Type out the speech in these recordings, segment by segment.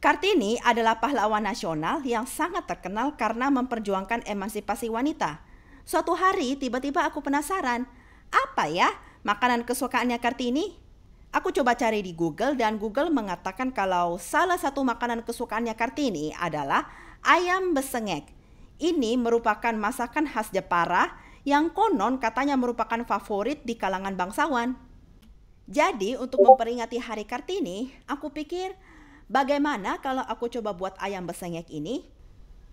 Kartini adalah pahlawan nasional yang sangat terkenal karena memperjuangkan emansipasi wanita. Suatu hari tiba-tiba aku penasaran, apa ya makanan kesukaannya Kartini? Aku coba cari di Google dan Google mengatakan kalau salah satu makanan kesukaannya Kartini adalah ayam besengek. Ini merupakan masakan khas Jepara yang konon katanya merupakan favorit di kalangan bangsawan. Jadi untuk memperingati Hari Kartini, aku pikir Bagaimana kalau aku coba buat ayam besengek ini?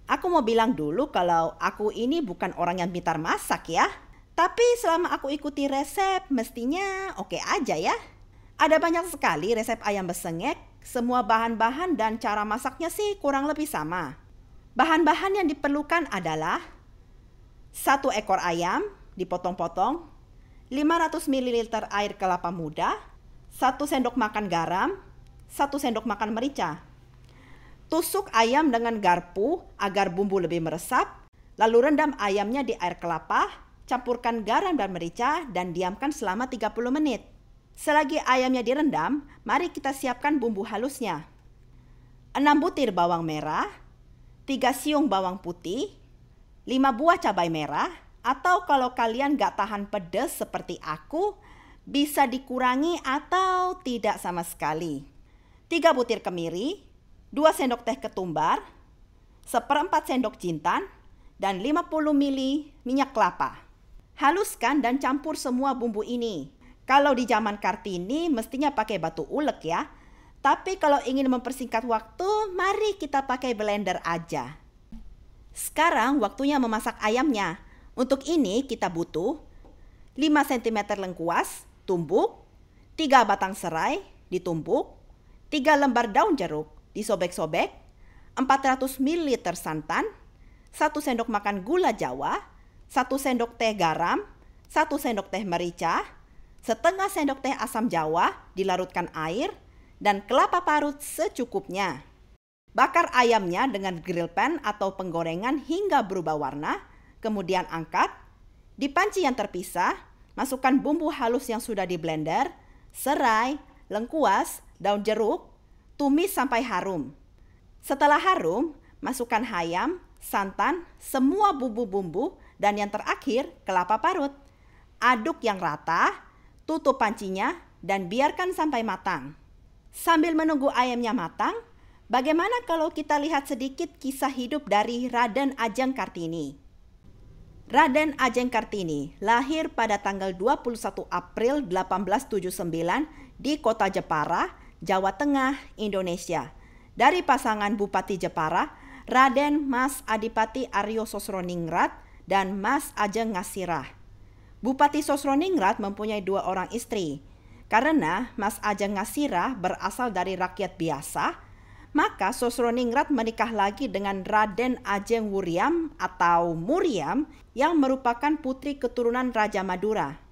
Aku mau bilang dulu kalau aku ini bukan orang yang pintar masak ya. Tapi selama aku ikuti resep, mestinya oke okay aja ya. Ada banyak sekali resep ayam besengek, semua bahan-bahan dan cara masaknya sih kurang lebih sama. Bahan-bahan yang diperlukan adalah satu ekor ayam dipotong-potong, 500 ml air kelapa muda, satu sendok makan garam, 1 sendok makan merica. Tusuk ayam dengan garpu agar bumbu lebih meresap, lalu rendam ayamnya di air kelapa, campurkan garam dan merica dan diamkan selama 30 menit. Selagi ayamnya direndam, mari kita siapkan bumbu halusnya. 6 butir bawang merah, 3 siung bawang putih, 5 buah cabai merah, atau kalau kalian gak tahan pedas seperti aku, bisa dikurangi atau tidak sama sekali. 3 butir kemiri, 2 sendok teh ketumbar, 1 sendok jintan, dan 50 ml minyak kelapa. Haluskan dan campur semua bumbu ini. Kalau di zaman Kartini mestinya pakai batu ulek ya. Tapi kalau ingin mempersingkat waktu, mari kita pakai blender aja. Sekarang waktunya memasak ayamnya. Untuk ini kita butuh 5 cm lengkuas, tumbuk, 3 batang serai, ditumbuk, 3 lembar daun jeruk disobek-sobek, 400 ml santan, 1 sendok makan gula jawa, 1 sendok teh garam, 1 sendok teh merica, setengah sendok teh asam jawa dilarutkan air, dan kelapa parut secukupnya. Bakar ayamnya dengan grill pan atau penggorengan hingga berubah warna, kemudian angkat. Di panci yang terpisah, masukkan bumbu halus yang sudah di blender, serai, lengkuas, daun jeruk, tumis sampai harum. Setelah harum, masukkan ayam santan, semua bumbu-bumbu, dan yang terakhir kelapa parut. Aduk yang rata, tutup pancinya, dan biarkan sampai matang. Sambil menunggu ayamnya matang, bagaimana kalau kita lihat sedikit kisah hidup dari Raden Ajeng Kartini? Raden Ajeng Kartini lahir pada tanggal 21 April 1879 di kota Jepara, Jawa Tengah, Indonesia. Dari pasangan Bupati Jepara, Raden Mas Adipati Aryo Sosroningrat dan Mas Ajeng Ngasirah. Bupati Sosroningrat mempunyai dua orang istri. Karena Mas Ajeng Ngasirah berasal dari rakyat biasa, maka Sosroningrat menikah lagi dengan Raden Ajeng Wuryam atau Muriam yang merupakan putri keturunan Raja Madura.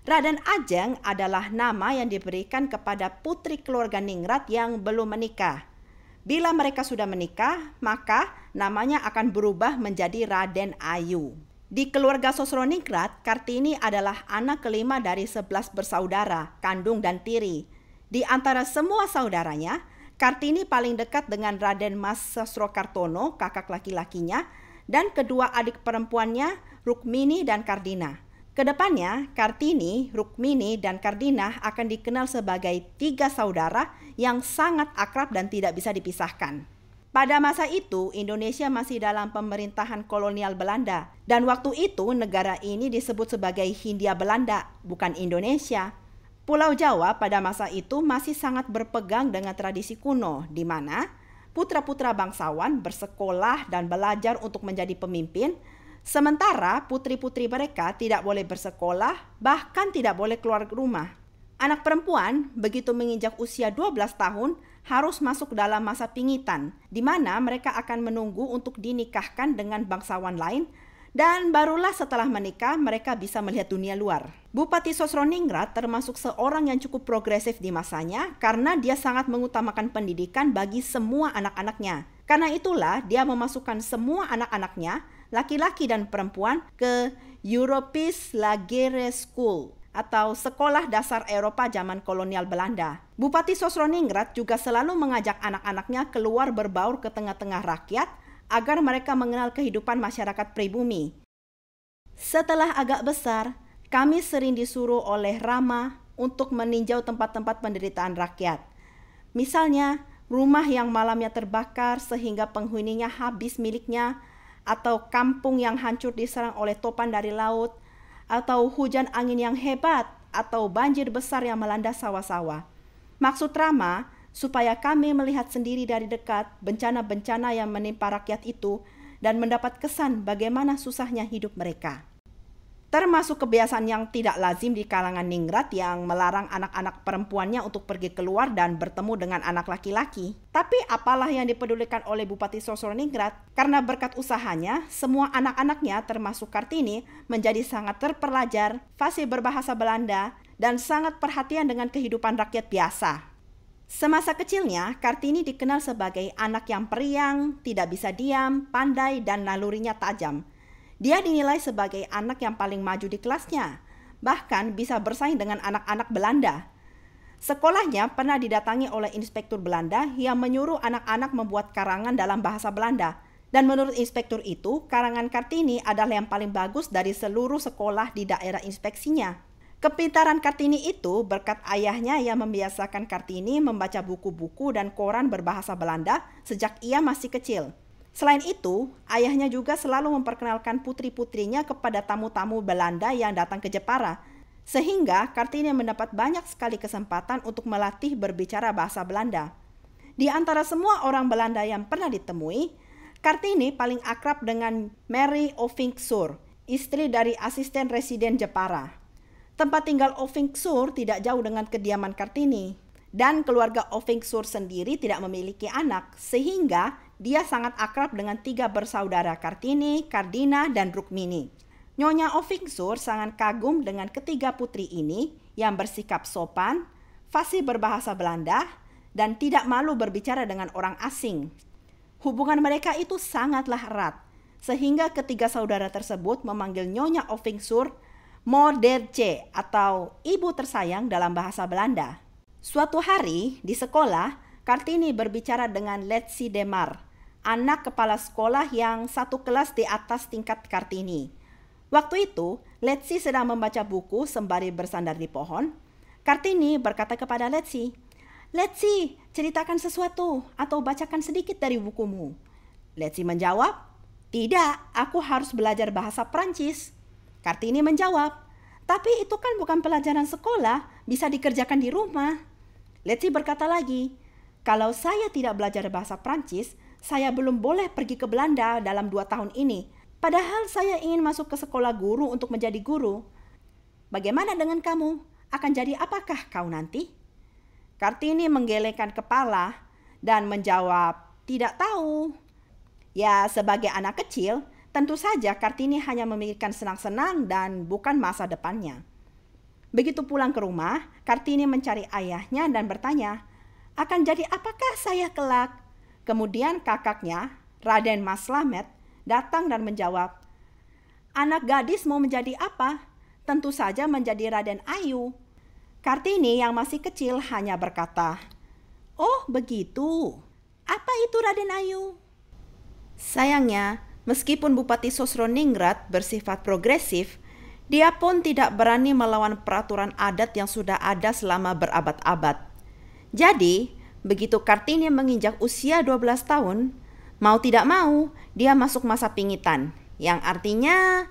Raden Ajeng adalah nama yang diberikan kepada putri keluarga Ningrat yang belum menikah. Bila mereka sudah menikah, maka namanya akan berubah menjadi Raden Ayu. Di keluarga Sosro Ningrat, Kartini adalah anak kelima dari sebelas bersaudara, kandung dan tiri. Di antara semua saudaranya, Kartini paling dekat dengan Raden Mas Sosro Kartono, kakak laki-lakinya, dan kedua adik perempuannya, Rukmini dan Kardina. Kedepannya, Kartini, Rukmini, dan Kardinah akan dikenal sebagai tiga saudara yang sangat akrab dan tidak bisa dipisahkan. Pada masa itu, Indonesia masih dalam pemerintahan kolonial Belanda, dan waktu itu negara ini disebut sebagai Hindia Belanda, bukan Indonesia. Pulau Jawa pada masa itu masih sangat berpegang dengan tradisi kuno, di mana putra-putra bangsawan bersekolah dan belajar untuk menjadi pemimpin, Sementara putri-putri mereka tidak boleh bersekolah, bahkan tidak boleh keluar rumah. Anak perempuan begitu menginjak usia 12 tahun harus masuk dalam masa pingitan, di mana mereka akan menunggu untuk dinikahkan dengan bangsawan lain dan barulah setelah menikah mereka bisa melihat dunia luar. Bupati Sosroningrat termasuk seorang yang cukup progresif di masanya karena dia sangat mengutamakan pendidikan bagi semua anak-anaknya. Karena itulah dia memasukkan semua anak-anaknya laki-laki dan perempuan ke Europis Lagere School atau Sekolah Dasar Eropa Zaman Kolonial Belanda. Bupati Sosroningrat juga selalu mengajak anak-anaknya keluar berbaur ke tengah-tengah rakyat agar mereka mengenal kehidupan masyarakat pribumi. Setelah agak besar, kami sering disuruh oleh Rama untuk meninjau tempat-tempat penderitaan rakyat. Misalnya, rumah yang malamnya terbakar sehingga penghuninya habis miliknya atau kampung yang hancur diserang oleh topan dari laut, atau hujan angin yang hebat, atau banjir besar yang melanda sawah-sawah. Maksud Rama, supaya kami melihat sendiri dari dekat bencana-bencana yang menimpa rakyat itu dan mendapat kesan bagaimana susahnya hidup mereka termasuk kebiasaan yang tidak lazim di kalangan ningrat yang melarang anak-anak perempuannya untuk pergi keluar dan bertemu dengan anak laki-laki. Tapi apalah yang dipedulikan oleh Bupati Sosor Ningrat? Karena berkat usahanya, semua anak-anaknya termasuk Kartini menjadi sangat terpelajar, fasih berbahasa Belanda, dan sangat perhatian dengan kehidupan rakyat biasa. Semasa kecilnya, Kartini dikenal sebagai anak yang periang, tidak bisa diam, pandai, dan nalurinya tajam. Dia dinilai sebagai anak yang paling maju di kelasnya, bahkan bisa bersaing dengan anak-anak Belanda. Sekolahnya pernah didatangi oleh inspektur Belanda yang menyuruh anak-anak membuat karangan dalam bahasa Belanda. Dan menurut inspektur itu, karangan Kartini adalah yang paling bagus dari seluruh sekolah di daerah inspeksinya. Kepintaran Kartini itu berkat ayahnya yang membiasakan Kartini membaca buku-buku dan koran berbahasa Belanda sejak ia masih kecil. Selain itu, ayahnya juga selalu memperkenalkan putri-putrinya kepada tamu-tamu Belanda yang datang ke Jepara, sehingga Kartini mendapat banyak sekali kesempatan untuk melatih berbicara bahasa Belanda. Di antara semua orang Belanda yang pernah ditemui, Kartini paling akrab dengan Mary Ovingsur, istri dari asisten residen Jepara. Tempat tinggal Ovingsur tidak jauh dengan kediaman Kartini, dan keluarga Ovingsur sendiri tidak memiliki anak, sehingga dia sangat akrab dengan tiga bersaudara Kartini, Kardina, dan Rukmini. Nyonya Ovingsur sangat kagum dengan ketiga putri ini yang bersikap sopan, fasih berbahasa Belanda, dan tidak malu berbicara dengan orang asing. Hubungan mereka itu sangatlah erat, sehingga ketiga saudara tersebut memanggil Nyonya Ovingsur Moderce atau ibu tersayang dalam bahasa Belanda. Suatu hari di sekolah, Kartini berbicara dengan Letsi Demar, anak kepala sekolah yang satu kelas di atas tingkat Kartini. Waktu itu, Letsi sedang membaca buku sembari bersandar di pohon. Kartini berkata kepada Letsi, Letsi, ceritakan sesuatu atau bacakan sedikit dari bukumu. Letsi menjawab, tidak, aku harus belajar bahasa Perancis. Kartini menjawab, tapi itu kan bukan pelajaran sekolah, bisa dikerjakan di rumah. Letsi berkata lagi, kalau saya tidak belajar bahasa Prancis," saya belum boleh pergi ke Belanda dalam dua tahun ini. Padahal saya ingin masuk ke sekolah guru untuk menjadi guru. Bagaimana dengan kamu? Akan jadi apakah kau nanti? Kartini menggelengkan kepala dan menjawab, "Tidak tahu." Ya, sebagai anak kecil, tentu saja Kartini hanya memikirkan senang-senang dan bukan masa depannya. Begitu pulang ke rumah, Kartini mencari ayahnya dan bertanya, "Akan jadi apakah saya kelak?" Kemudian kakaknya, Raden Mas Lamet, datang dan menjawab, Anak gadis mau menjadi apa? Tentu saja menjadi Raden Ayu. Kartini yang masih kecil hanya berkata, Oh begitu, apa itu Raden Ayu? Sayangnya, meskipun Bupati Sosro Ningrat bersifat progresif, dia pun tidak berani melawan peraturan adat yang sudah ada selama berabad-abad. Jadi, Begitu Kartini menginjak usia 12 tahun, mau tidak mau dia masuk masa pingitan, yang artinya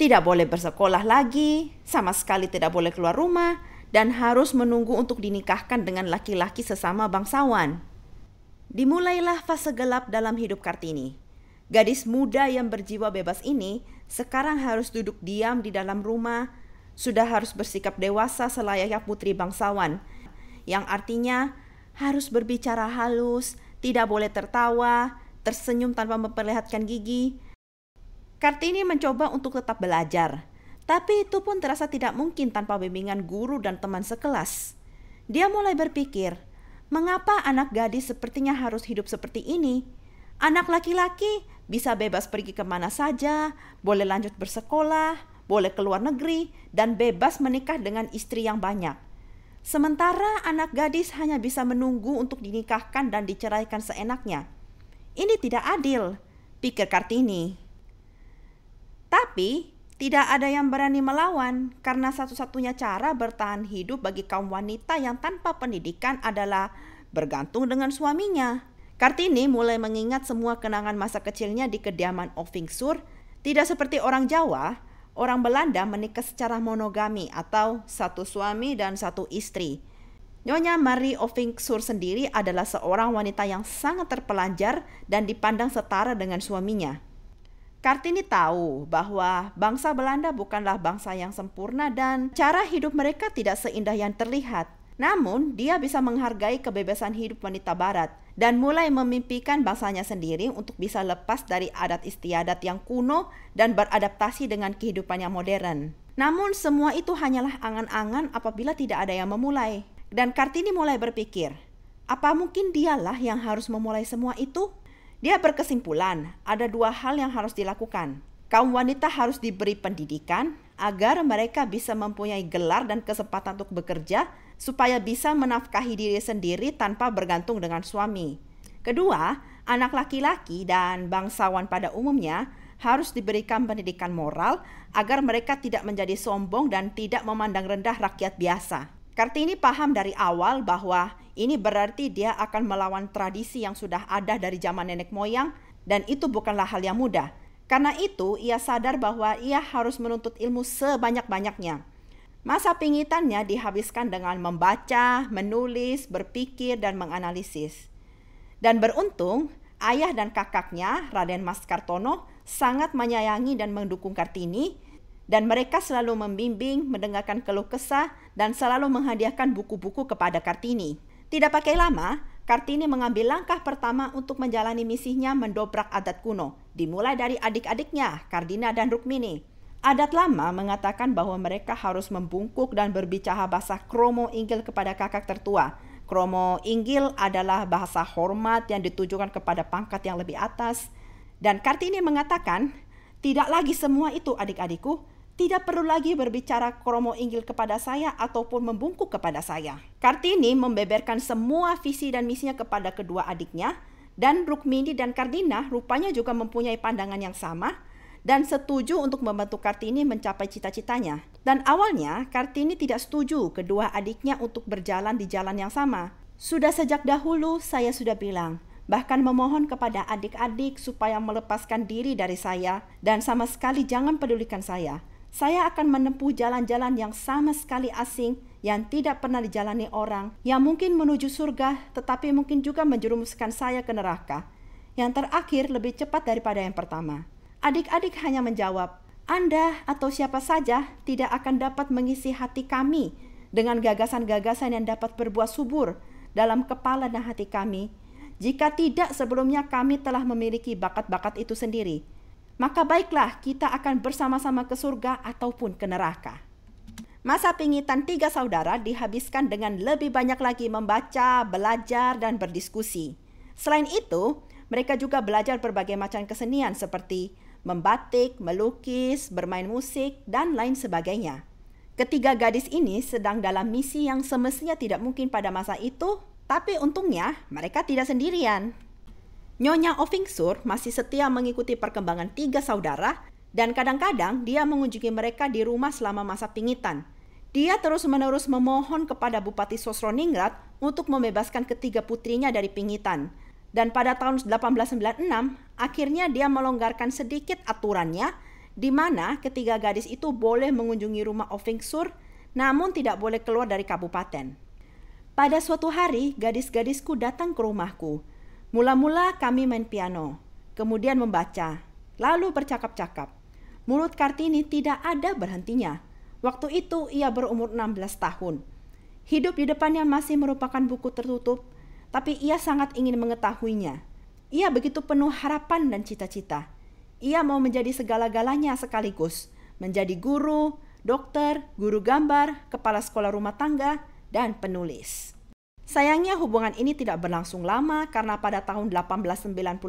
tidak boleh bersekolah lagi, sama sekali tidak boleh keluar rumah, dan harus menunggu untuk dinikahkan dengan laki-laki sesama bangsawan. Dimulailah fase gelap dalam hidup Kartini. Gadis muda yang berjiwa bebas ini sekarang harus duduk diam di dalam rumah, sudah harus bersikap dewasa selayaknya putri bangsawan, yang artinya harus berbicara halus, tidak boleh tertawa, tersenyum tanpa memperlihatkan gigi. Kartini mencoba untuk tetap belajar, tapi itu pun terasa tidak mungkin tanpa bimbingan guru dan teman sekelas. Dia mulai berpikir, mengapa anak gadis sepertinya harus hidup seperti ini? Anak laki-laki bisa bebas pergi kemana saja, boleh lanjut bersekolah, boleh keluar negeri, dan bebas menikah dengan istri yang banyak. Sementara anak gadis hanya bisa menunggu untuk dinikahkan dan diceraikan seenaknya. Ini tidak adil, pikir Kartini. Tapi, tidak ada yang berani melawan karena satu-satunya cara bertahan hidup bagi kaum wanita yang tanpa pendidikan adalah bergantung dengan suaminya. Kartini mulai mengingat semua kenangan masa kecilnya di kediaman Oving tidak seperti orang Jawa orang Belanda menikah secara monogami atau satu suami dan satu istri. Nyonya Marie Ovingsur sendiri adalah seorang wanita yang sangat terpelajar dan dipandang setara dengan suaminya. Kartini tahu bahwa bangsa Belanda bukanlah bangsa yang sempurna dan cara hidup mereka tidak seindah yang terlihat. Namun, dia bisa menghargai kebebasan hidup wanita barat dan mulai memimpikan bangsanya sendiri untuk bisa lepas dari adat istiadat yang kuno dan beradaptasi dengan kehidupan yang modern. Namun semua itu hanyalah angan-angan apabila tidak ada yang memulai. Dan Kartini mulai berpikir, apa mungkin dialah yang harus memulai semua itu? Dia berkesimpulan, ada dua hal yang harus dilakukan. Kaum wanita harus diberi pendidikan agar mereka bisa mempunyai gelar dan kesempatan untuk bekerja supaya bisa menafkahi diri sendiri tanpa bergantung dengan suami. Kedua, anak laki-laki dan bangsawan pada umumnya harus diberikan pendidikan moral agar mereka tidak menjadi sombong dan tidak memandang rendah rakyat biasa. Kartini paham dari awal bahwa ini berarti dia akan melawan tradisi yang sudah ada dari zaman nenek moyang dan itu bukanlah hal yang mudah. Karena itu, ia sadar bahwa ia harus menuntut ilmu sebanyak-banyaknya. Masa pingitannya dihabiskan dengan membaca, menulis, berpikir, dan menganalisis. Dan beruntung, ayah dan kakaknya, Raden Mas Kartono, sangat menyayangi dan mendukung Kartini, dan mereka selalu membimbing, mendengarkan keluh kesah, dan selalu menghadiahkan buku-buku kepada Kartini. Tidak pakai lama, Kartini mengambil langkah pertama untuk menjalani misinya mendobrak adat kuno, dimulai dari adik-adiknya, Kardina dan Rukmini. Adat lama mengatakan bahwa mereka harus membungkuk dan berbicara bahasa Kromo Inggil kepada kakak tertua. Kromo Inggil adalah bahasa hormat yang ditujukan kepada pangkat yang lebih atas. Dan Kartini mengatakan, tidak lagi semua itu adik-adikku, tidak perlu lagi berbicara kromo Inggil kepada saya ataupun membungkuk kepada saya. Kartini membeberkan semua visi dan misinya kepada kedua adiknya, dan Rukmini dan Kardina rupanya juga mempunyai pandangan yang sama dan setuju untuk membantu Kartini mencapai cita-citanya. Dan awalnya Kartini tidak setuju kedua adiknya untuk berjalan di jalan yang sama. Sudah sejak dahulu saya sudah bilang, bahkan memohon kepada adik-adik supaya melepaskan diri dari saya dan sama sekali jangan pedulikan saya. Saya akan menempuh jalan-jalan yang sama sekali asing yang tidak pernah dijalani orang, yang mungkin menuju surga tetapi mungkin juga menjerumuskan saya ke neraka. Yang terakhir lebih cepat daripada yang pertama. Adik-adik hanya menjawab, Anda atau siapa saja tidak akan dapat mengisi hati kami dengan gagasan-gagasan yang dapat berbuah subur dalam kepala dan hati kami, jika tidak sebelumnya kami telah memiliki bakat-bakat itu sendiri maka baiklah kita akan bersama-sama ke surga ataupun ke neraka. Masa pingitan tiga saudara dihabiskan dengan lebih banyak lagi membaca, belajar, dan berdiskusi. Selain itu, mereka juga belajar berbagai macam kesenian seperti membatik, melukis, bermain musik, dan lain sebagainya. Ketiga gadis ini sedang dalam misi yang semestinya tidak mungkin pada masa itu, tapi untungnya mereka tidak sendirian. Nyonya Ovingsur masih setia mengikuti perkembangan tiga saudara dan kadang-kadang dia mengunjungi mereka di rumah selama masa pingitan. Dia terus-menerus memohon kepada Bupati Sosroningrat untuk membebaskan ketiga putrinya dari pingitan. Dan pada tahun 1896, akhirnya dia melonggarkan sedikit aturannya, di mana ketiga gadis itu boleh mengunjungi rumah Ovingsur, namun tidak boleh keluar dari kabupaten. Pada suatu hari, gadis-gadisku datang ke rumahku. Mula-mula kami main piano, kemudian membaca, lalu bercakap-cakap. Mulut Kartini tidak ada berhentinya. Waktu itu ia berumur 16 tahun. Hidup di depannya masih merupakan buku tertutup, tapi ia sangat ingin mengetahuinya. Ia begitu penuh harapan dan cita-cita. Ia mau menjadi segala-galanya sekaligus, menjadi guru, dokter, guru gambar, kepala sekolah rumah tangga, dan penulis. Sayangnya hubungan ini tidak berlangsung lama karena pada tahun 1899,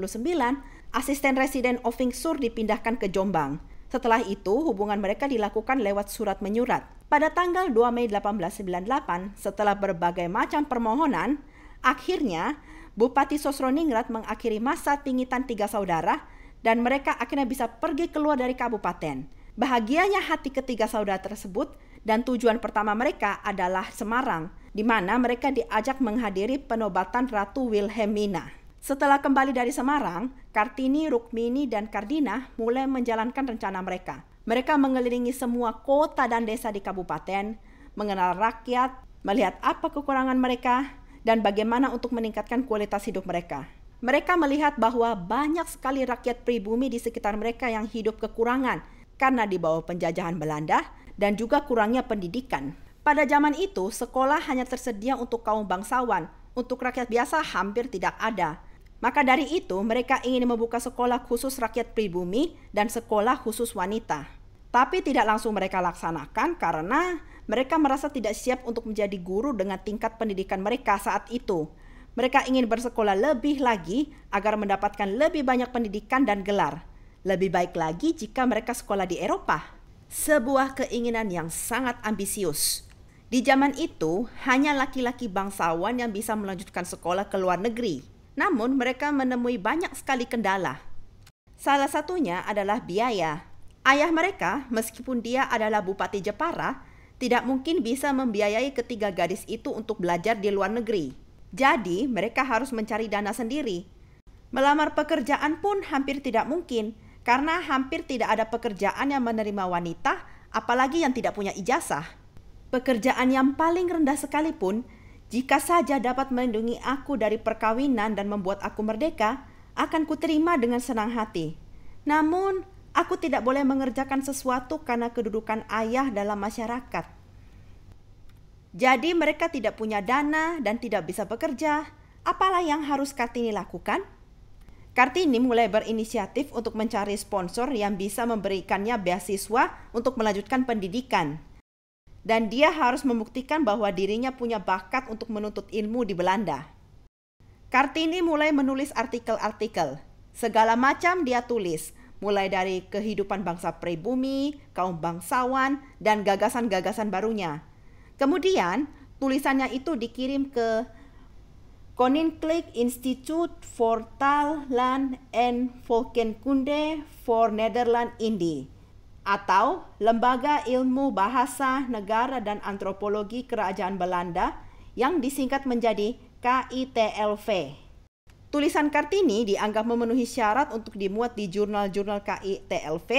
asisten residen Oving Sur dipindahkan ke Jombang. Setelah itu, hubungan mereka dilakukan lewat surat menyurat. Pada tanggal 2 Mei 1898, setelah berbagai macam permohonan, akhirnya Bupati Sosroningrat mengakhiri masa pingitan tiga saudara dan mereka akhirnya bisa pergi keluar dari kabupaten. Bahagianya hati ketiga saudara tersebut dan tujuan pertama mereka adalah Semarang, di mana mereka diajak menghadiri penobatan Ratu Wilhelmina. Setelah kembali dari Semarang, Kartini, Rukmini, dan Kardina mulai menjalankan rencana mereka. Mereka mengelilingi semua kota dan desa di kabupaten, mengenal rakyat, melihat apa kekurangan mereka, dan bagaimana untuk meningkatkan kualitas hidup mereka. Mereka melihat bahwa banyak sekali rakyat pribumi di sekitar mereka yang hidup kekurangan karena di bawah penjajahan Belanda dan juga kurangnya pendidikan. Pada zaman itu, sekolah hanya tersedia untuk kaum bangsawan, untuk rakyat biasa hampir tidak ada. Maka dari itu, mereka ingin membuka sekolah khusus rakyat pribumi dan sekolah khusus wanita. Tapi tidak langsung mereka laksanakan karena mereka merasa tidak siap untuk menjadi guru dengan tingkat pendidikan mereka saat itu. Mereka ingin bersekolah lebih lagi agar mendapatkan lebih banyak pendidikan dan gelar. Lebih baik lagi jika mereka sekolah di Eropa. Sebuah keinginan yang sangat ambisius. Di zaman itu, hanya laki-laki bangsawan yang bisa melanjutkan sekolah ke luar negeri. Namun, mereka menemui banyak sekali kendala. Salah satunya adalah biaya. Ayah mereka, meskipun dia adalah Bupati Jepara, tidak mungkin bisa membiayai ketiga gadis itu untuk belajar di luar negeri. Jadi, mereka harus mencari dana sendiri. Melamar pekerjaan pun hampir tidak mungkin, karena hampir tidak ada pekerjaan yang menerima wanita, apalagi yang tidak punya ijazah pekerjaan yang paling rendah sekalipun, jika saja dapat melindungi aku dari perkawinan dan membuat aku merdeka, akan kuterima dengan senang hati. Namun, aku tidak boleh mengerjakan sesuatu karena kedudukan ayah dalam masyarakat. Jadi mereka tidak punya dana dan tidak bisa bekerja. Apalah yang harus Kartini lakukan? Kartini mulai berinisiatif untuk mencari sponsor yang bisa memberikannya beasiswa untuk melanjutkan pendidikan dan dia harus membuktikan bahwa dirinya punya bakat untuk menuntut ilmu di Belanda. Kartini mulai menulis artikel-artikel. Segala macam dia tulis, mulai dari kehidupan bangsa pribumi, kaum bangsawan, dan gagasan-gagasan barunya. Kemudian, tulisannya itu dikirim ke Koninklijk Institute voor Talan and Volkenkunde for Nederland Indie atau Lembaga Ilmu Bahasa Negara dan Antropologi Kerajaan Belanda yang disingkat menjadi KITLV. Tulisan Kartini dianggap memenuhi syarat untuk dimuat di jurnal-jurnal KITLV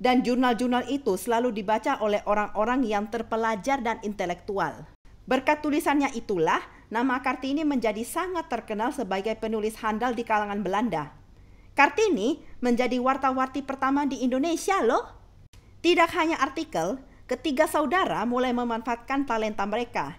dan jurnal-jurnal itu selalu dibaca oleh orang-orang yang terpelajar dan intelektual. Berkat tulisannya itulah, nama Kartini menjadi sangat terkenal sebagai penulis handal di kalangan Belanda. Kartini menjadi warta-warti pertama di Indonesia loh. Tidak hanya artikel, ketiga saudara mulai memanfaatkan talenta mereka.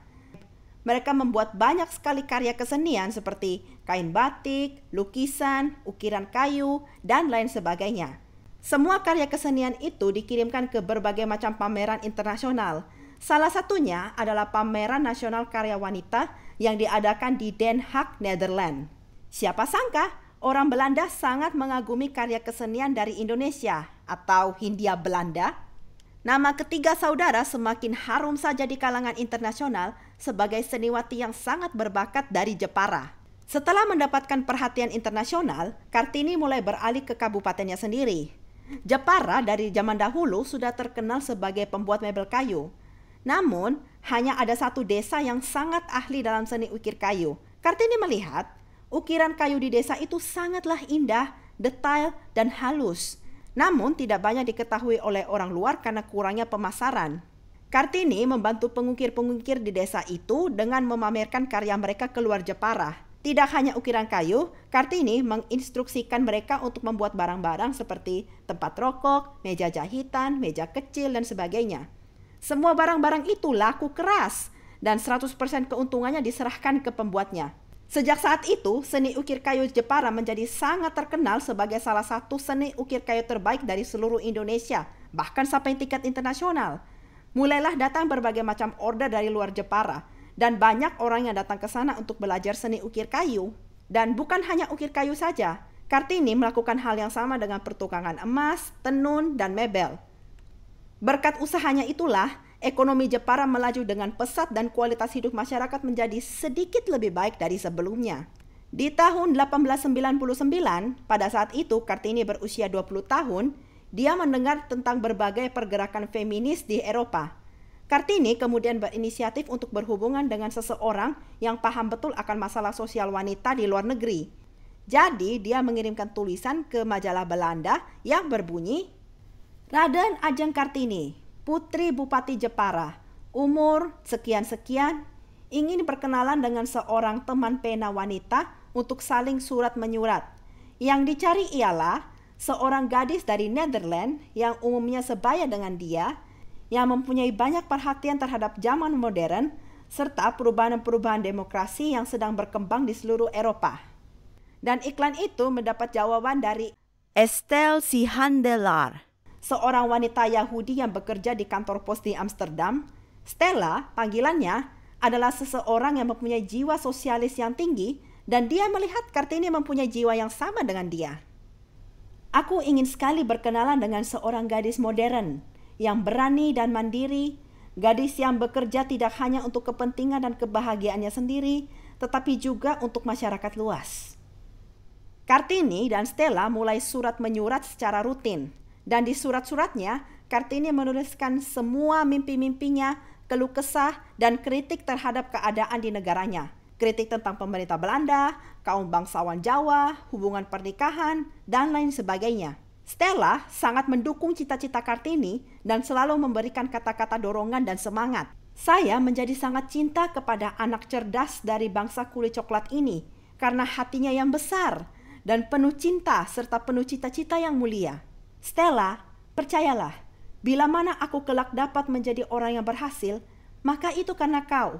Mereka membuat banyak sekali karya kesenian seperti kain batik, lukisan, ukiran kayu, dan lain sebagainya. Semua karya kesenian itu dikirimkan ke berbagai macam pameran internasional. Salah satunya adalah pameran nasional karya wanita yang diadakan di Den Haag, Netherlands. Siapa sangka orang Belanda sangat mengagumi karya kesenian dari Indonesia atau Hindia Belanda, nama ketiga saudara semakin harum saja di kalangan internasional sebagai seniwati yang sangat berbakat dari Jepara. Setelah mendapatkan perhatian internasional, Kartini mulai beralih ke kabupatennya sendiri. Jepara dari zaman dahulu sudah terkenal sebagai pembuat mebel kayu. Namun, hanya ada satu desa yang sangat ahli dalam seni ukir kayu. Kartini melihat ukiran kayu di desa itu sangatlah indah, detail, dan halus. Namun tidak banyak diketahui oleh orang luar karena kurangnya pemasaran. Kartini membantu pengukir-pengukir di desa itu dengan memamerkan karya mereka keluar Jepara. Tidak hanya ukiran kayu, Kartini menginstruksikan mereka untuk membuat barang-barang seperti tempat rokok, meja jahitan, meja kecil, dan sebagainya. Semua barang-barang itu laku keras dan 100% keuntungannya diserahkan ke pembuatnya. Sejak saat itu, seni ukir kayu Jepara menjadi sangat terkenal sebagai salah satu seni ukir kayu terbaik dari seluruh Indonesia, bahkan sampai tingkat internasional. Mulailah datang berbagai macam order dari luar Jepara, dan banyak orang yang datang ke sana untuk belajar seni ukir kayu. Dan bukan hanya ukir kayu saja, Kartini melakukan hal yang sama dengan pertukangan emas, tenun, dan mebel. Berkat usahanya itulah, ekonomi Jepara melaju dengan pesat dan kualitas hidup masyarakat menjadi sedikit lebih baik dari sebelumnya. Di tahun 1899, pada saat itu Kartini berusia 20 tahun, dia mendengar tentang berbagai pergerakan feminis di Eropa. Kartini kemudian berinisiatif untuk berhubungan dengan seseorang yang paham betul akan masalah sosial wanita di luar negeri. Jadi, dia mengirimkan tulisan ke majalah Belanda yang berbunyi, Raden Ajeng Kartini, putri Bupati Jepara, umur sekian-sekian, ingin berkenalan dengan seorang teman pena wanita untuk saling surat menyurat. Yang dicari ialah seorang gadis dari Netherlands yang umumnya sebaya dengan dia, yang mempunyai banyak perhatian terhadap zaman modern serta perubahan-perubahan demokrasi yang sedang berkembang di seluruh Eropa. Dan iklan itu mendapat jawaban dari Estelle Sihandelar seorang wanita Yahudi yang bekerja di kantor pos di Amsterdam, Stella, panggilannya, adalah seseorang yang mempunyai jiwa sosialis yang tinggi dan dia melihat Kartini mempunyai jiwa yang sama dengan dia. Aku ingin sekali berkenalan dengan seorang gadis modern yang berani dan mandiri, gadis yang bekerja tidak hanya untuk kepentingan dan kebahagiaannya sendiri, tetapi juga untuk masyarakat luas. Kartini dan Stella mulai surat menyurat secara rutin dan di surat-suratnya, Kartini menuliskan semua mimpi-mimpinya, keluh kesah, dan kritik terhadap keadaan di negaranya. Kritik tentang pemerintah Belanda, kaum bangsawan Jawa, hubungan pernikahan, dan lain sebagainya. Stella sangat mendukung cita-cita Kartini dan selalu memberikan kata-kata dorongan dan semangat. Saya menjadi sangat cinta kepada anak cerdas dari bangsa kulit coklat ini karena hatinya yang besar dan penuh cinta serta penuh cita-cita yang mulia. Stella, percayalah, bila mana aku kelak dapat menjadi orang yang berhasil, maka itu karena kau.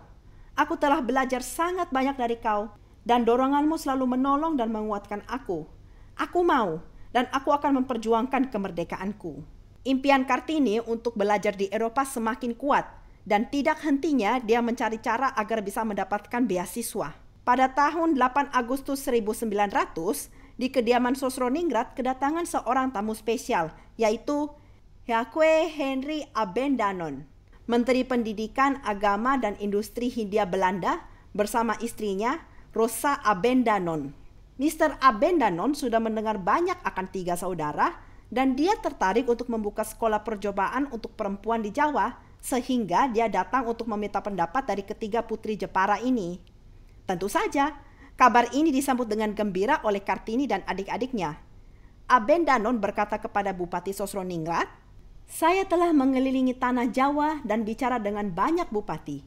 Aku telah belajar sangat banyak dari kau, dan doronganmu selalu menolong dan menguatkan aku. Aku mau, dan aku akan memperjuangkan kemerdekaanku. Impian Kartini untuk belajar di Eropa semakin kuat, dan tidak hentinya dia mencari cara agar bisa mendapatkan beasiswa. Pada tahun 8 Agustus 1900, di kediaman Sosroningrat, kedatangan seorang tamu spesial, yaitu Yakwe Henry Abendanon, Menteri Pendidikan, Agama, dan Industri Hindia Belanda bersama istrinya, Rosa Abendanon. Mr. Abendanon sudah mendengar banyak akan tiga saudara dan dia tertarik untuk membuka sekolah percobaan untuk perempuan di Jawa sehingga dia datang untuk meminta pendapat dari ketiga putri Jepara ini. Tentu saja, Kabar ini disambut dengan gembira oleh Kartini dan adik-adiknya. Aben Danon berkata kepada Bupati Sosroningrat, "Saya telah mengelilingi tanah Jawa dan bicara dengan banyak bupati.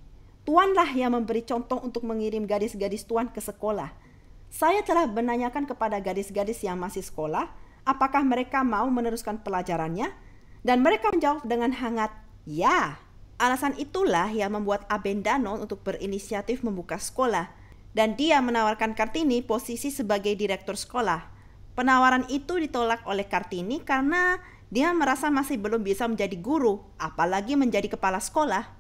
Tuanlah yang memberi contoh untuk mengirim gadis-gadis tuan ke sekolah. Saya telah menanyakan kepada gadis-gadis yang masih sekolah, apakah mereka mau meneruskan pelajarannya?" Dan mereka menjawab dengan hangat, "Ya." Alasan itulah yang membuat Aben Danon untuk berinisiatif membuka sekolah dan dia menawarkan Kartini posisi sebagai direktur sekolah. Penawaran itu ditolak oleh Kartini karena dia merasa masih belum bisa menjadi guru, apalagi menjadi kepala sekolah.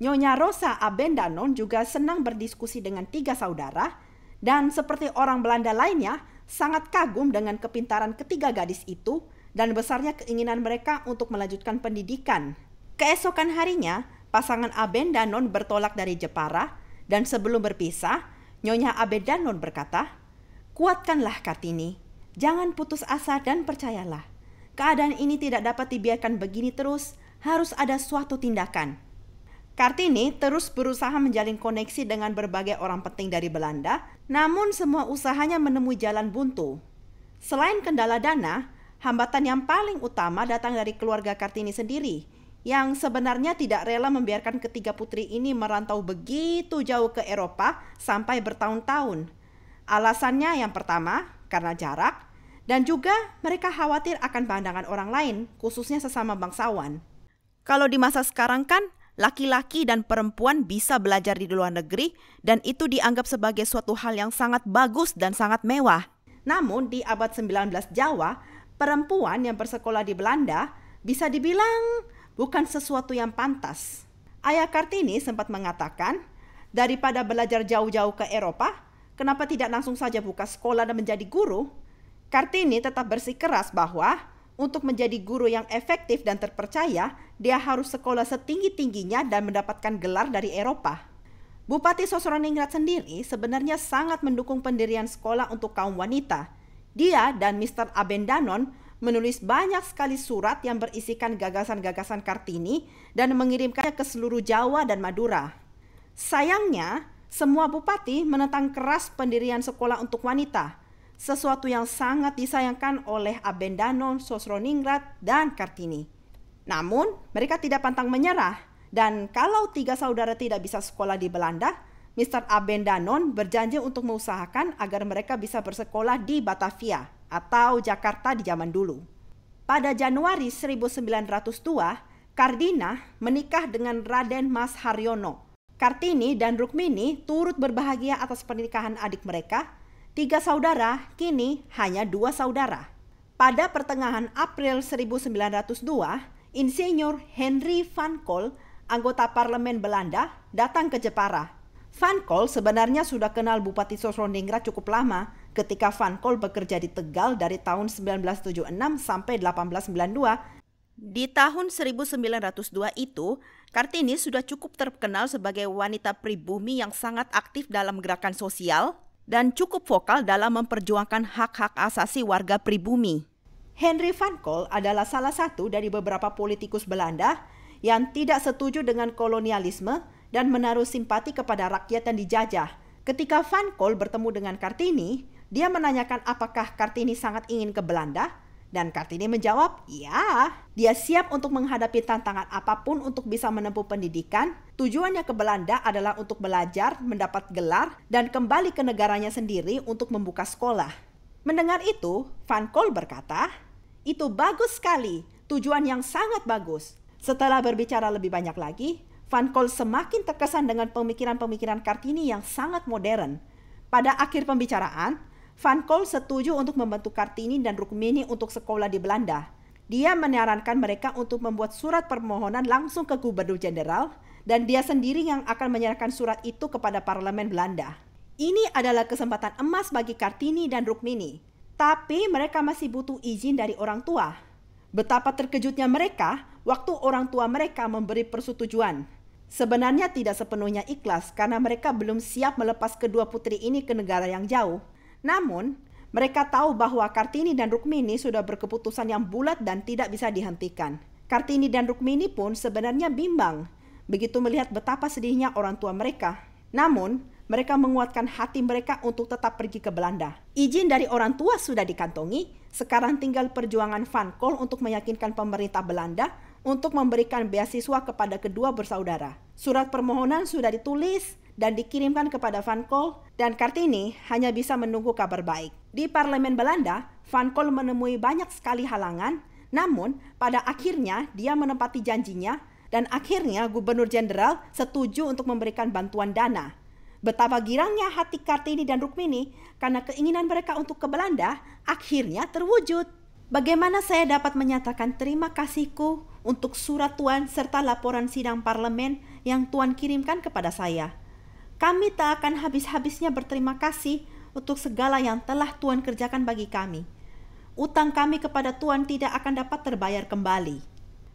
Nyonya Rosa Abendanon juga senang berdiskusi dengan tiga saudara dan seperti orang Belanda lainnya sangat kagum dengan kepintaran ketiga gadis itu dan besarnya keinginan mereka untuk melanjutkan pendidikan. Keesokan harinya, pasangan Abendanon bertolak dari Jepara dan sebelum berpisah, Nyonya Abedanon berkata, Kuatkanlah Kartini, jangan putus asa dan percayalah. Keadaan ini tidak dapat dibiarkan begini terus, harus ada suatu tindakan. Kartini terus berusaha menjalin koneksi dengan berbagai orang penting dari Belanda, namun semua usahanya menemui jalan buntu. Selain kendala dana, hambatan yang paling utama datang dari keluarga Kartini sendiri – yang sebenarnya tidak rela membiarkan ketiga putri ini merantau begitu jauh ke Eropa sampai bertahun-tahun. Alasannya yang pertama karena jarak dan juga mereka khawatir akan pandangan orang lain, khususnya sesama bangsawan. Kalau di masa sekarang kan laki-laki dan perempuan bisa belajar di luar negeri dan itu dianggap sebagai suatu hal yang sangat bagus dan sangat mewah. Namun di abad 19 Jawa, perempuan yang bersekolah di Belanda bisa dibilang bukan sesuatu yang pantas. Ayah Kartini sempat mengatakan, daripada belajar jauh-jauh ke Eropa, kenapa tidak langsung saja buka sekolah dan menjadi guru? Kartini tetap bersikeras bahwa untuk menjadi guru yang efektif dan terpercaya, dia harus sekolah setinggi-tingginya dan mendapatkan gelar dari Eropa. Bupati Sosroningrat sendiri sebenarnya sangat mendukung pendirian sekolah untuk kaum wanita. Dia dan Mr. Abendanon menulis banyak sekali surat yang berisikan gagasan-gagasan Kartini dan mengirimkannya ke seluruh Jawa dan Madura. Sayangnya, semua bupati menentang keras pendirian sekolah untuk wanita, sesuatu yang sangat disayangkan oleh Abendanon, Sosroningrat, dan Kartini. Namun, mereka tidak pantang menyerah, dan kalau tiga saudara tidak bisa sekolah di Belanda, Mr. Abendanon berjanji untuk mengusahakan agar mereka bisa bersekolah di Batavia atau Jakarta di zaman dulu. Pada Januari 1902, Kardina menikah dengan Raden Mas Haryono. Kartini dan Rukmini turut berbahagia atas pernikahan adik mereka. Tiga saudara, kini hanya dua saudara. Pada pertengahan April 1902, Insinyur Henry van Kool, anggota parlemen Belanda, datang ke Jepara. Van Kool sebenarnya sudah kenal Bupati Sosroningrat cukup lama, ketika Van Kol bekerja di Tegal dari tahun 1976 sampai 1892. Di tahun 1902 itu, Kartini sudah cukup terkenal sebagai wanita pribumi yang sangat aktif dalam gerakan sosial dan cukup vokal dalam memperjuangkan hak-hak asasi warga pribumi. Henry van Kol adalah salah satu dari beberapa politikus Belanda yang tidak setuju dengan kolonialisme dan menaruh simpati kepada rakyat yang dijajah. Ketika Van Kol bertemu dengan Kartini, dia menanyakan apakah Kartini sangat ingin ke Belanda dan Kartini menjawab, ya. Dia siap untuk menghadapi tantangan apapun untuk bisa menempuh pendidikan. Tujuannya ke Belanda adalah untuk belajar, mendapat gelar, dan kembali ke negaranya sendiri untuk membuka sekolah. Mendengar itu, Van Kool berkata, itu bagus sekali, tujuan yang sangat bagus. Setelah berbicara lebih banyak lagi, Van Kool semakin terkesan dengan pemikiran-pemikiran Kartini yang sangat modern. Pada akhir pembicaraan, Van Kool setuju untuk membantu Kartini dan Rukmini untuk sekolah di Belanda. Dia menyarankan mereka untuk membuat surat permohonan langsung ke Gubernur Jenderal dan dia sendiri yang akan menyerahkan surat itu kepada Parlemen Belanda. Ini adalah kesempatan emas bagi Kartini dan Rukmini, tapi mereka masih butuh izin dari orang tua. Betapa terkejutnya mereka waktu orang tua mereka memberi persetujuan. Sebenarnya tidak sepenuhnya ikhlas karena mereka belum siap melepas kedua putri ini ke negara yang jauh. Namun, mereka tahu bahwa Kartini dan Rukmini sudah berkeputusan yang bulat dan tidak bisa dihentikan. Kartini dan Rukmini pun sebenarnya bimbang begitu melihat betapa sedihnya orang tua mereka. Namun, mereka menguatkan hati mereka untuk tetap pergi ke Belanda. Izin dari orang tua sudah dikantongi, sekarang tinggal perjuangan Van Kol untuk meyakinkan pemerintah Belanda untuk memberikan beasiswa kepada kedua bersaudara. Surat permohonan sudah ditulis, dan dikirimkan kepada Van Kool dan Kartini hanya bisa menunggu kabar baik. Di parlemen Belanda, Van Kool menemui banyak sekali halangan, namun pada akhirnya dia menepati janjinya dan akhirnya Gubernur Jenderal setuju untuk memberikan bantuan dana. Betapa girangnya hati Kartini dan Rukmini karena keinginan mereka untuk ke Belanda akhirnya terwujud. Bagaimana saya dapat menyatakan terima kasihku untuk surat Tuan serta laporan sidang parlemen yang Tuan kirimkan kepada saya? Kami tak akan habis-habisnya berterima kasih untuk segala yang telah Tuhan kerjakan bagi kami. Utang kami kepada Tuhan tidak akan dapat terbayar kembali.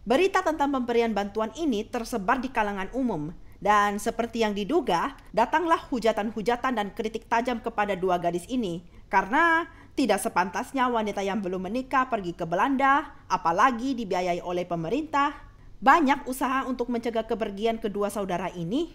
Berita tentang pemberian bantuan ini tersebar di kalangan umum, dan seperti yang diduga, datanglah hujatan-hujatan dan kritik tajam kepada dua gadis ini karena tidak sepantasnya wanita yang belum menikah pergi ke Belanda, apalagi dibiayai oleh pemerintah. Banyak usaha untuk mencegah kepergian kedua saudara ini,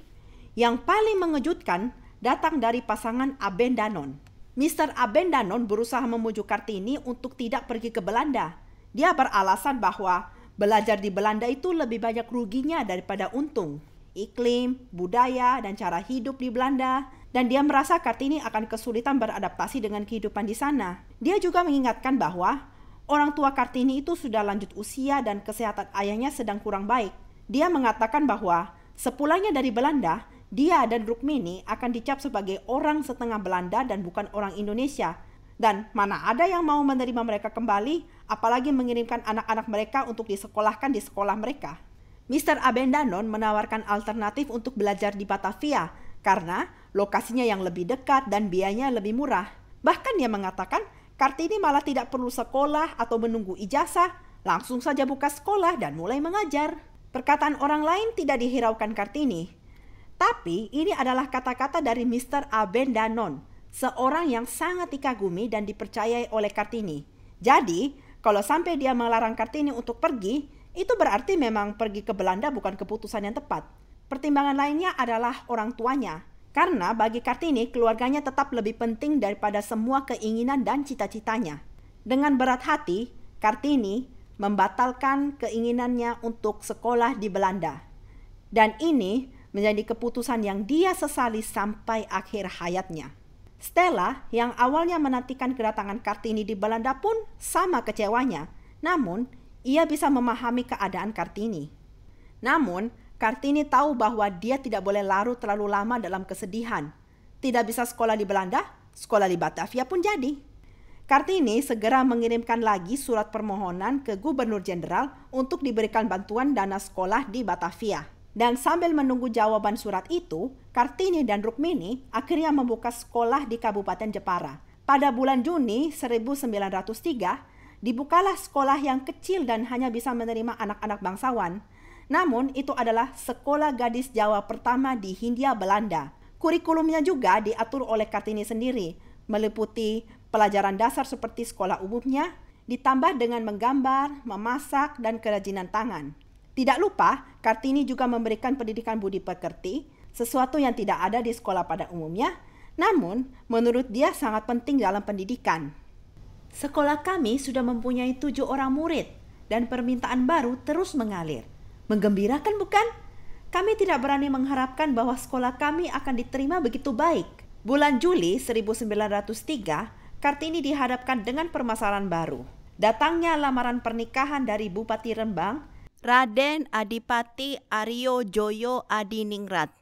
yang paling mengejutkan datang dari pasangan Aben Danon. Mr. Aben Danon berusaha memujuk Kartini untuk tidak pergi ke Belanda. Dia beralasan bahwa belajar di Belanda itu lebih banyak ruginya daripada untung. Iklim, budaya, dan cara hidup di Belanda, dan dia merasa Kartini akan kesulitan beradaptasi dengan kehidupan di sana. Dia juga mengingatkan bahwa orang tua Kartini itu sudah lanjut usia dan kesehatan ayahnya sedang kurang baik. Dia mengatakan bahwa sepulangnya dari Belanda, dia dan Rukmini akan dicap sebagai orang setengah Belanda dan bukan orang Indonesia. Dan mana ada yang mau menerima mereka kembali, apalagi mengirimkan anak-anak mereka untuk disekolahkan di sekolah mereka. Mr. Abendanon menawarkan alternatif untuk belajar di Batavia karena lokasinya yang lebih dekat dan biayanya lebih murah. Bahkan dia mengatakan Kartini malah tidak perlu sekolah atau menunggu ijazah, langsung saja buka sekolah dan mulai mengajar. Perkataan orang lain tidak dihiraukan Kartini. Tapi ini adalah kata-kata dari Mr. Aben Danon, seorang yang sangat dikagumi dan dipercayai oleh Kartini. Jadi, kalau sampai dia melarang Kartini untuk pergi, itu berarti memang pergi ke Belanda bukan keputusan yang tepat. Pertimbangan lainnya adalah orang tuanya. Karena bagi Kartini, keluarganya tetap lebih penting daripada semua keinginan dan cita-citanya. Dengan berat hati, Kartini membatalkan keinginannya untuk sekolah di Belanda. Dan ini menjadi keputusan yang dia sesali sampai akhir hayatnya. Stella yang awalnya menantikan kedatangan Kartini di Belanda pun sama kecewanya. Namun, ia bisa memahami keadaan Kartini. Namun, Kartini tahu bahwa dia tidak boleh larut terlalu lama dalam kesedihan. Tidak bisa sekolah di Belanda, sekolah di Batavia pun jadi. Kartini segera mengirimkan lagi surat permohonan ke Gubernur Jenderal untuk diberikan bantuan dana sekolah di Batavia. Dan sambil menunggu jawaban surat itu, Kartini dan Rukmini akhirnya membuka sekolah di Kabupaten Jepara. Pada bulan Juni 1903, dibukalah sekolah yang kecil dan hanya bisa menerima anak-anak bangsawan. Namun, itu adalah sekolah gadis Jawa pertama di Hindia Belanda. Kurikulumnya juga diatur oleh Kartini sendiri, meliputi pelajaran dasar seperti sekolah umumnya, ditambah dengan menggambar, memasak, dan kerajinan tangan. Tidak lupa, Kartini juga memberikan pendidikan budi pekerti, sesuatu yang tidak ada di sekolah pada umumnya, namun menurut dia sangat penting dalam pendidikan. Sekolah kami sudah mempunyai tujuh orang murid dan permintaan baru terus mengalir. Menggembirakan bukan? Kami tidak berani mengharapkan bahwa sekolah kami akan diterima begitu baik. Bulan Juli 1903, Kartini dihadapkan dengan permasalahan baru. Datangnya lamaran pernikahan dari Bupati Rembang Raden Adipati Aryo Joyo Adiningrat.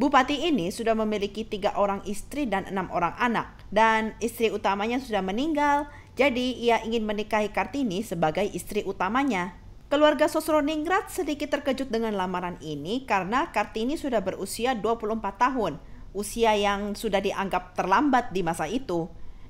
Bupati ini sudah memiliki tiga orang istri dan enam orang anak, dan istri utamanya sudah meninggal, jadi ia ingin menikahi Kartini sebagai istri utamanya. Keluarga Sosro Ningrat sedikit terkejut dengan lamaran ini karena Kartini sudah berusia 24 tahun, usia yang sudah dianggap terlambat di masa itu.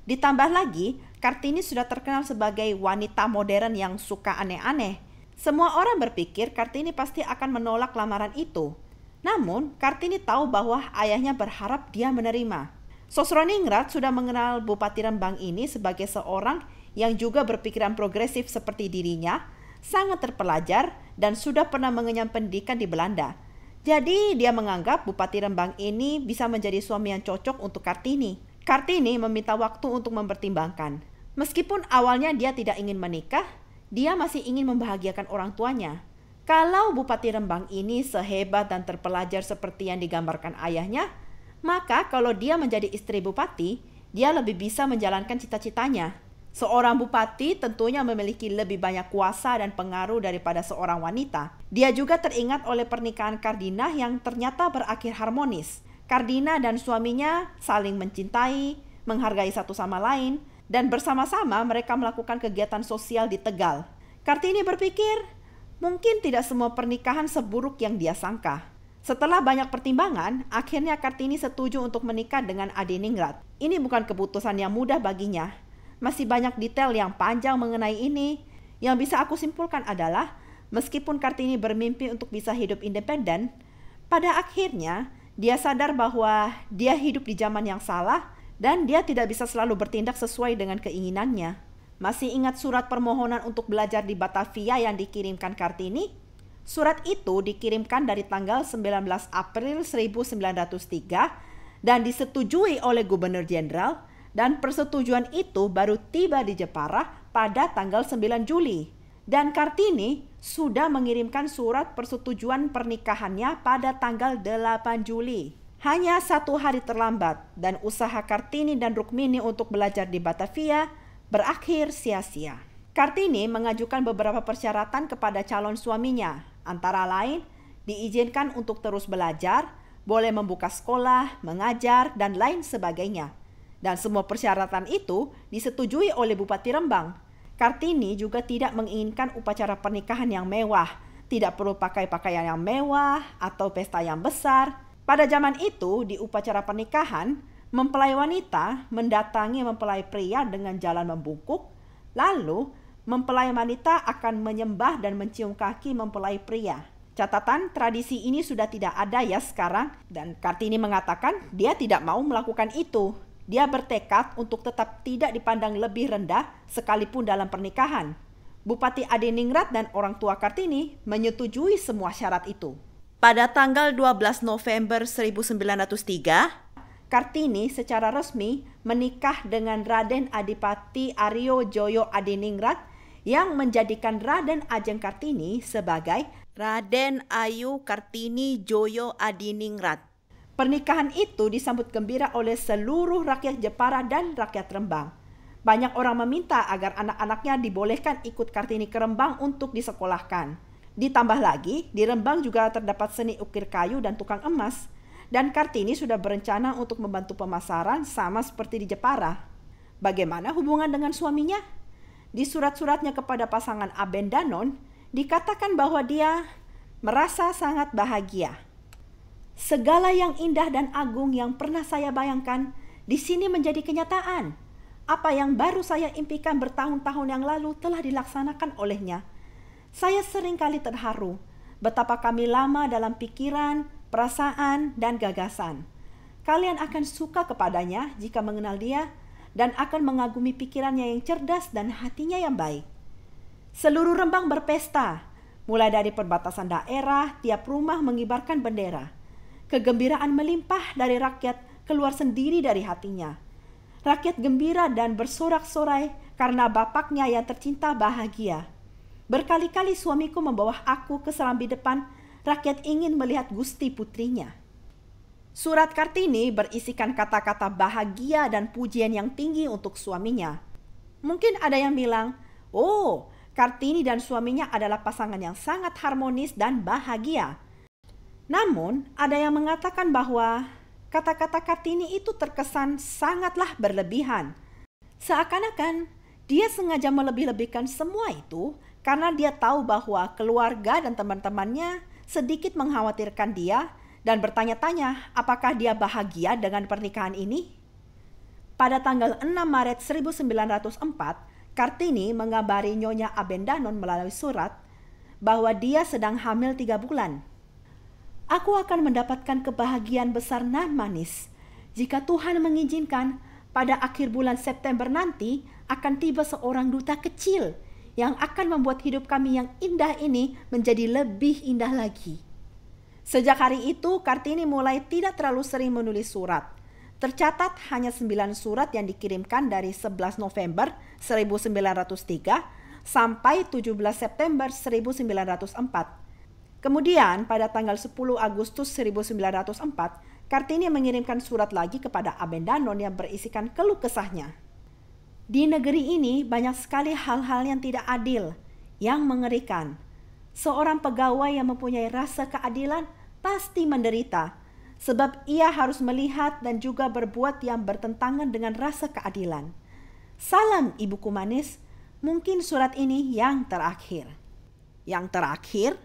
Ditambah lagi, Kartini sudah terkenal sebagai wanita modern yang suka aneh-aneh. Semua orang berpikir Kartini pasti akan menolak lamaran itu. Namun, Kartini tahu bahwa ayahnya berharap dia menerima. Sosroningrat sudah mengenal Bupati Rembang ini sebagai seorang yang juga berpikiran progresif seperti dirinya, sangat terpelajar, dan sudah pernah mengenyam pendidikan di Belanda. Jadi, dia menganggap Bupati Rembang ini bisa menjadi suami yang cocok untuk Kartini. Kartini meminta waktu untuk mempertimbangkan. Meskipun awalnya dia tidak ingin menikah, dia masih ingin membahagiakan orang tuanya. Kalau Bupati Rembang ini sehebat dan terpelajar seperti yang digambarkan ayahnya, maka kalau dia menjadi istri bupati, dia lebih bisa menjalankan cita-citanya. Seorang bupati tentunya memiliki lebih banyak kuasa dan pengaruh daripada seorang wanita. Dia juga teringat oleh pernikahan Kardina yang ternyata berakhir harmonis. Kardina dan suaminya saling mencintai, menghargai satu sama lain, dan bersama-sama mereka melakukan kegiatan sosial di Tegal. Kartini berpikir, mungkin tidak semua pernikahan seburuk yang dia sangka. Setelah banyak pertimbangan, akhirnya Kartini setuju untuk menikah dengan Ade Ningrat. Ini bukan keputusan yang mudah baginya. Masih banyak detail yang panjang mengenai ini. Yang bisa aku simpulkan adalah, meskipun Kartini bermimpi untuk bisa hidup independen, pada akhirnya dia sadar bahwa dia hidup di zaman yang salah dan dia tidak bisa selalu bertindak sesuai dengan keinginannya. Masih ingat surat permohonan untuk belajar di Batavia yang dikirimkan Kartini? Surat itu dikirimkan dari tanggal 19 April 1903 dan disetujui oleh Gubernur Jenderal dan persetujuan itu baru tiba di Jepara pada tanggal 9 Juli. Dan Kartini sudah mengirimkan surat persetujuan pernikahannya pada tanggal 8 Juli. Hanya satu hari terlambat dan usaha Kartini dan Rukmini untuk belajar di Batavia berakhir sia-sia. Kartini mengajukan beberapa persyaratan kepada calon suaminya, antara lain diizinkan untuk terus belajar, boleh membuka sekolah, mengajar, dan lain sebagainya. Dan semua persyaratan itu disetujui oleh Bupati Rembang. Kartini juga tidak menginginkan upacara pernikahan yang mewah, tidak perlu pakai pakaian yang mewah atau pesta yang besar, pada zaman itu, di upacara pernikahan, mempelai wanita mendatangi mempelai pria dengan jalan membungkuk, lalu mempelai wanita akan menyembah dan mencium kaki mempelai pria. Catatan tradisi ini sudah tidak ada ya sekarang dan Kartini mengatakan dia tidak mau melakukan itu. Dia bertekad untuk tetap tidak dipandang lebih rendah sekalipun dalam pernikahan. Bupati Ningrat dan orang tua Kartini menyetujui semua syarat itu. Pada tanggal 12 November 1903, Kartini secara resmi menikah dengan Raden Adipati Aryo Joyo Adiningrat yang menjadikan Raden Ajeng Kartini sebagai Raden Ayu Kartini Joyo Adiningrat. Pernikahan itu disambut gembira oleh seluruh rakyat Jepara dan rakyat Rembang. Banyak orang meminta agar anak-anaknya dibolehkan ikut Kartini ke Rembang untuk disekolahkan. Ditambah lagi, di Rembang juga terdapat seni ukir kayu dan tukang emas, dan Kartini sudah berencana untuk membantu pemasaran sama seperti di Jepara. Bagaimana hubungan dengan suaminya? Di surat-suratnya kepada pasangan Aben Danon, dikatakan bahwa dia merasa sangat bahagia. Segala yang indah dan agung yang pernah saya bayangkan di sini menjadi kenyataan. Apa yang baru saya impikan bertahun-tahun yang lalu telah dilaksanakan olehnya saya seringkali terharu betapa kami lama dalam pikiran, perasaan, dan gagasan. Kalian akan suka kepadanya jika mengenal dia dan akan mengagumi pikirannya yang cerdas dan hatinya yang baik. Seluruh Rembang berpesta, mulai dari perbatasan daerah, tiap rumah mengibarkan bendera. Kegembiraan melimpah dari rakyat keluar sendiri dari hatinya. Rakyat gembira dan bersorak-sorai karena bapaknya yang tercinta bahagia. Berkali-kali suamiku membawa aku ke serambi depan, rakyat ingin melihat Gusti putrinya. Surat Kartini berisikan kata-kata bahagia dan pujian yang tinggi untuk suaminya. Mungkin ada yang bilang, "Oh, Kartini dan suaminya adalah pasangan yang sangat harmonis dan bahagia." Namun, ada yang mengatakan bahwa kata-kata Kartini itu terkesan sangatlah berlebihan. Seakan-akan dia sengaja melebih-lebihkan semua itu karena dia tahu bahwa keluarga dan teman-temannya sedikit mengkhawatirkan dia dan bertanya-tanya apakah dia bahagia dengan pernikahan ini. Pada tanggal 6 Maret 1904, Kartini mengabari Nyonya Abendanon melalui surat bahwa dia sedang hamil tiga bulan. Aku akan mendapatkan kebahagiaan besar nan manis. Jika Tuhan mengizinkan, pada akhir bulan September nanti akan tiba seorang duta kecil yang akan membuat hidup kami yang indah ini menjadi lebih indah lagi. Sejak hari itu, Kartini mulai tidak terlalu sering menulis surat. Tercatat hanya 9 surat yang dikirimkan dari 11 November 1903 sampai 17 September 1904. Kemudian pada tanggal 10 Agustus 1904, Kartini mengirimkan surat lagi kepada Abendanon yang berisikan keluh kesahnya. Di negeri ini banyak sekali hal-hal yang tidak adil, yang mengerikan. Seorang pegawai yang mempunyai rasa keadilan pasti menderita, sebab ia harus melihat dan juga berbuat yang bertentangan dengan rasa keadilan. Salam ibuku manis, mungkin surat ini yang terakhir. Yang terakhir?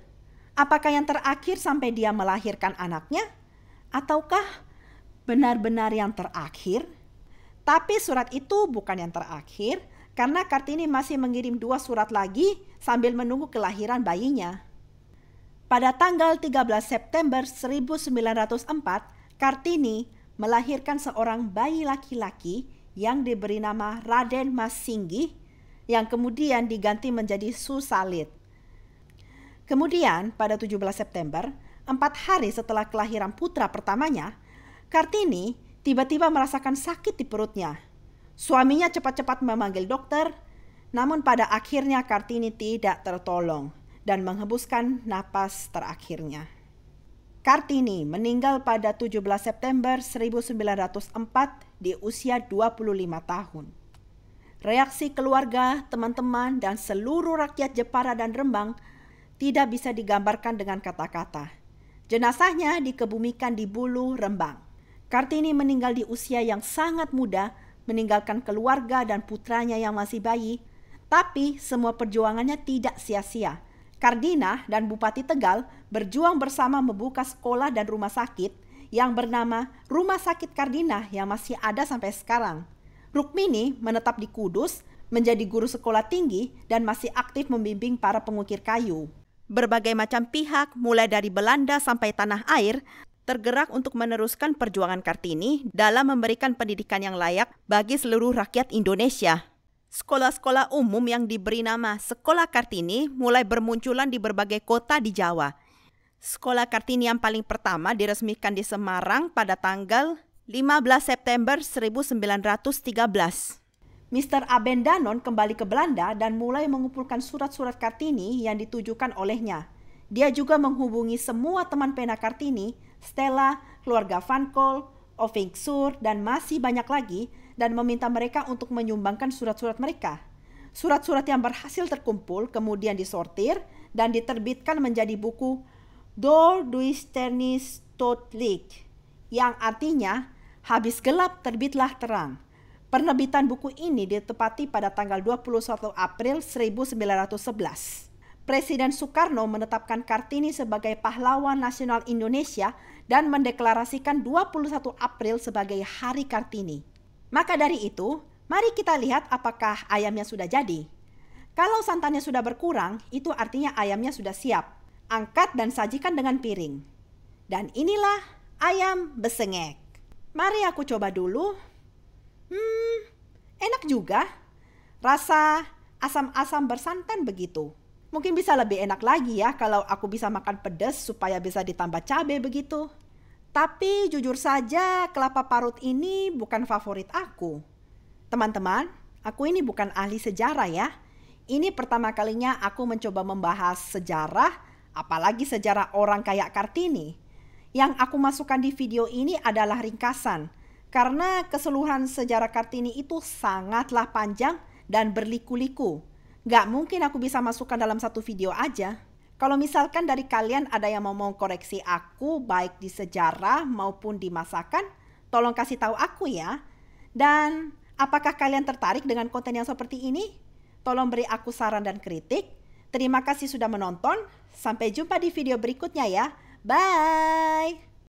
Apakah yang terakhir sampai dia melahirkan anaknya? Ataukah benar-benar yang terakhir? Tapi surat itu bukan yang terakhir karena Kartini masih mengirim dua surat lagi sambil menunggu kelahiran bayinya. Pada tanggal 13 September 1904, Kartini melahirkan seorang bayi laki-laki yang diberi nama Raden Mas Singgi yang kemudian diganti menjadi Susalit. Kemudian pada 17 September, empat hari setelah kelahiran putra pertamanya, Kartini tiba-tiba merasakan sakit di perutnya. Suaminya cepat-cepat memanggil dokter, namun pada akhirnya Kartini tidak tertolong dan menghembuskan napas terakhirnya. Kartini meninggal pada 17 September 1904 di usia 25 tahun. Reaksi keluarga, teman-teman, dan seluruh rakyat Jepara dan Rembang tidak bisa digambarkan dengan kata-kata. Jenazahnya dikebumikan di Bulu, Rembang. Kartini meninggal di usia yang sangat muda, meninggalkan keluarga dan putranya yang masih bayi. Tapi semua perjuangannya tidak sia-sia. Kardina dan Bupati Tegal berjuang bersama membuka sekolah dan rumah sakit yang bernama Rumah Sakit Kardina yang masih ada sampai sekarang. Rukmini menetap di Kudus, menjadi guru sekolah tinggi dan masih aktif membimbing para pengukir kayu. Berbagai macam pihak, mulai dari Belanda sampai tanah air, tergerak untuk meneruskan perjuangan Kartini dalam memberikan pendidikan yang layak bagi seluruh rakyat Indonesia. Sekolah-sekolah umum yang diberi nama Sekolah Kartini mulai bermunculan di berbagai kota di Jawa. Sekolah Kartini yang paling pertama diresmikan di Semarang pada tanggal 15 September 1913. Mr. Abendanon kembali ke Belanda dan mulai mengumpulkan surat-surat Kartini yang ditujukan olehnya. Dia juga menghubungi semua teman pena Kartini Stella, keluarga Van Kool, Oving Sur, dan masih banyak lagi dan meminta mereka untuk menyumbangkan surat-surat mereka. Surat-surat yang berhasil terkumpul kemudian disortir dan diterbitkan menjadi buku Dor Duisternis licht, yang artinya habis gelap terbitlah terang. Penerbitan buku ini ditepati pada tanggal 21 April 1911. Presiden Soekarno menetapkan Kartini sebagai pahlawan nasional Indonesia dan mendeklarasikan 21 April sebagai Hari Kartini. Maka dari itu, mari kita lihat apakah ayamnya sudah jadi. Kalau santannya sudah berkurang, itu artinya ayamnya sudah siap. Angkat dan sajikan dengan piring. Dan inilah ayam besengek. Mari aku coba dulu. Hmm, enak juga. Rasa asam-asam bersantan begitu. Mungkin bisa lebih enak lagi ya kalau aku bisa makan pedas supaya bisa ditambah cabai begitu. Tapi jujur saja kelapa parut ini bukan favorit aku. Teman-teman, aku ini bukan ahli sejarah ya. Ini pertama kalinya aku mencoba membahas sejarah, apalagi sejarah orang kayak Kartini. Yang aku masukkan di video ini adalah ringkasan, karena keseluruhan sejarah Kartini itu sangatlah panjang dan berliku-liku. Gak mungkin aku bisa masukkan dalam satu video aja. Kalau misalkan dari kalian ada yang mau mengkoreksi aku baik di sejarah maupun di masakan, tolong kasih tahu aku ya. Dan apakah kalian tertarik dengan konten yang seperti ini? Tolong beri aku saran dan kritik. Terima kasih sudah menonton. Sampai jumpa di video berikutnya ya. Bye.